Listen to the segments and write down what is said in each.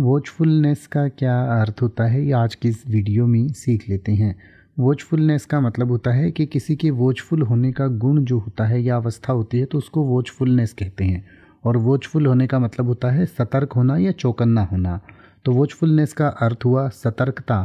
वॉचफुलनेस का क्या अर्थ होता है ये आज की इस वीडियो में सीख लेते हैं वॉचफुलनेस का मतलब होता है कि किसी के वॉचफुल होने का गुण जो होता है या अवस्था होती है तो उसको वॉचफुलनेस कहते हैं और वॉचफुल होने का मतलब होता है सतर्क होना या चौकन्ना होना तो वॉचफुलनेस का अर्थ हुआ सतर्कता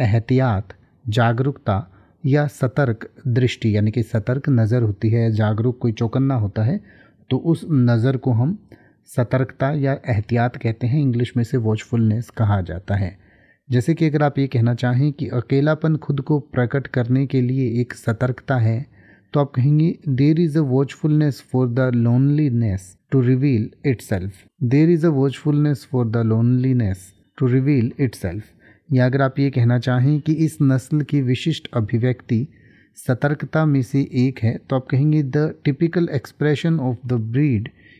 एहतियात जागरूकता या सतर्क दृष्टि यानी कि सतर्क नज़र होती है जागरूक कोई चौकन्ना होता है तो उस नज़र को हम सतर्कता या एहतियात कहते हैं इंग्लिश में से वॉचफुलनेस कहा जाता है जैसे कि अगर आप ये कहना चाहें कि अकेलापन खुद को प्रकट करने के लिए एक सतर्कता है तो आप कहेंगे there is a watchfulness for the loneliness to reveal itself there is a watchfulness for the loneliness to reveal itself या अगर आप ये कहना चाहें कि इस नस्ल की विशिष्ट अभिव्यक्ति सतर्कता में से एक है तो आप कहेंगे the typical expression of the breed